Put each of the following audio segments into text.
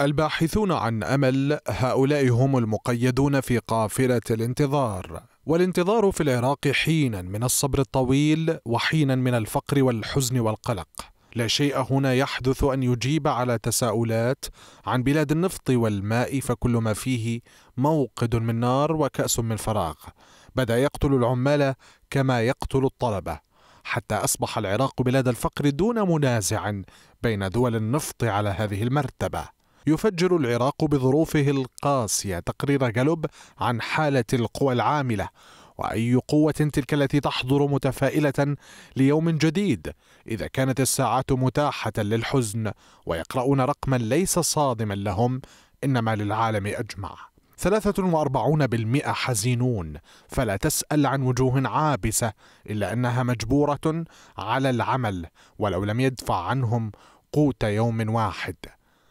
الباحثون عن امل هؤلاء هم المقيدون في قافله الانتظار والانتظار في العراق حينا من الصبر الطويل وحينا من الفقر والحزن والقلق لا شيء هنا يحدث ان يجيب على تساؤلات عن بلاد النفط والماء فكل ما فيه موقد من نار وكاس من فراغ بدا يقتل العمال كما يقتل الطلبه حتى اصبح العراق بلاد الفقر دون منازع بين دول النفط على هذه المرتبه يفجر العراق بظروفه القاسية تقرير جلوب عن حالة القوى العاملة وأي قوة تلك التي تحضر متفائلة ليوم جديد إذا كانت الساعات متاحة للحزن ويقرؤون رقما ليس صادما لهم إنما للعالم أجمع 43% حزينون فلا تسأل عن وجوه عابسة إلا أنها مجبورة على العمل ولو لم يدفع عنهم قوت يوم واحد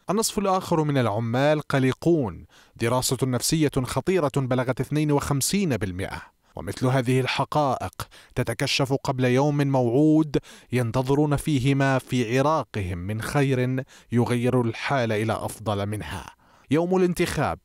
النصف الآخر من العمال قلقون دراسة نفسية خطيرة بلغت 52% ومثل هذه الحقائق تتكشف قبل يوم موعود ينتظرون فيه ما في عراقهم من خير يغير الحال إلى أفضل منها يوم الانتخاب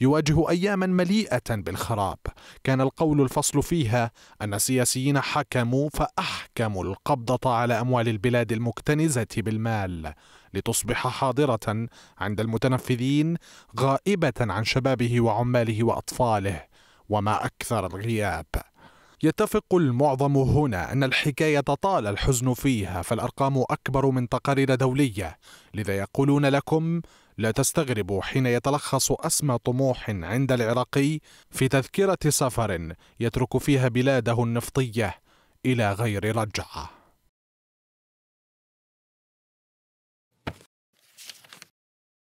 يواجه اياما مليئه بالخراب كان القول الفصل فيها ان السياسيين حكموا فاحكموا القبضه على اموال البلاد المكتنزه بالمال لتصبح حاضره عند المتنفذين غائبه عن شبابه وعماله واطفاله وما اكثر الغياب يتفق المعظم هنا أن الحكاية طال الحزن فيها فالأرقام أكبر من تقارير دولية لذا يقولون لكم لا تستغرب حين يتلخص أسمى طموح عند العراقي في تذكرة سفر يترك فيها بلاده النفطية إلى غير رجعه